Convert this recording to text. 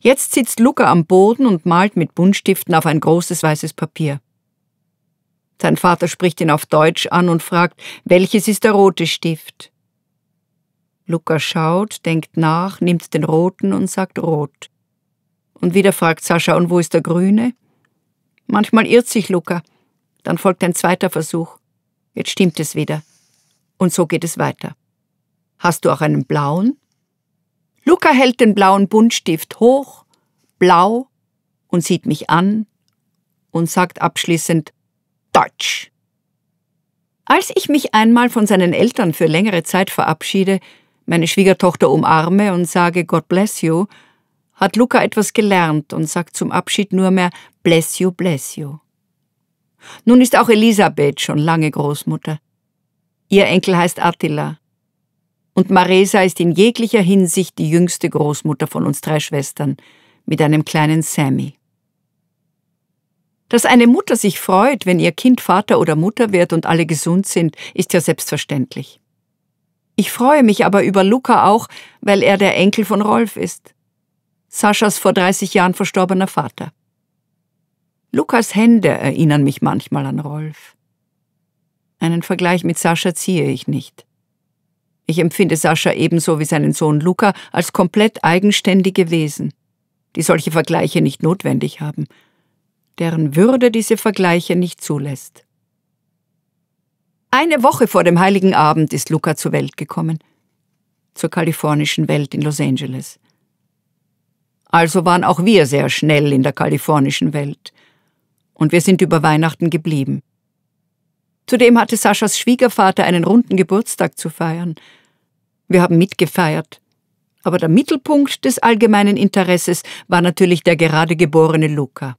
Jetzt sitzt Luca am Boden und malt mit Buntstiften auf ein großes weißes Papier. Sein Vater spricht ihn auf Deutsch an und fragt, welches ist der rote Stift? Luca schaut, denkt nach, nimmt den roten und sagt rot. Und wieder fragt Sascha, und wo ist der grüne? Manchmal irrt sich Luca. Dann folgt ein zweiter Versuch. Jetzt stimmt es wieder. Und so geht es weiter. Hast du auch einen blauen? Luca hält den blauen Buntstift hoch, blau, und sieht mich an und sagt abschließend Deutsch. Als ich mich einmal von seinen Eltern für längere Zeit verabschiede, meine Schwiegertochter umarme und sage God bless you, hat Luca etwas gelernt und sagt zum Abschied nur mehr Bless you, bless you. Nun ist auch Elisabeth schon lange Großmutter. Ihr Enkel heißt Attila. Und Maresa ist in jeglicher Hinsicht die jüngste Großmutter von uns drei Schwestern, mit einem kleinen Sammy. Dass eine Mutter sich freut, wenn ihr Kind Vater oder Mutter wird und alle gesund sind, ist ja selbstverständlich. Ich freue mich aber über Luca auch, weil er der Enkel von Rolf ist. Saschas vor 30 Jahren verstorbener Vater. Lukas Hände erinnern mich manchmal an Rolf. Einen Vergleich mit Sascha ziehe ich nicht. Ich empfinde Sascha ebenso wie seinen Sohn Luca als komplett eigenständige Wesen, die solche Vergleiche nicht notwendig haben, deren Würde diese Vergleiche nicht zulässt. Eine Woche vor dem heiligen Abend ist Luca zur Welt gekommen, zur kalifornischen Welt in Los Angeles. Also waren auch wir sehr schnell in der kalifornischen Welt. Und wir sind über Weihnachten geblieben. Zudem hatte Saschas Schwiegervater einen runden Geburtstag zu feiern, wir haben mitgefeiert. Aber der Mittelpunkt des allgemeinen Interesses war natürlich der gerade geborene Luca.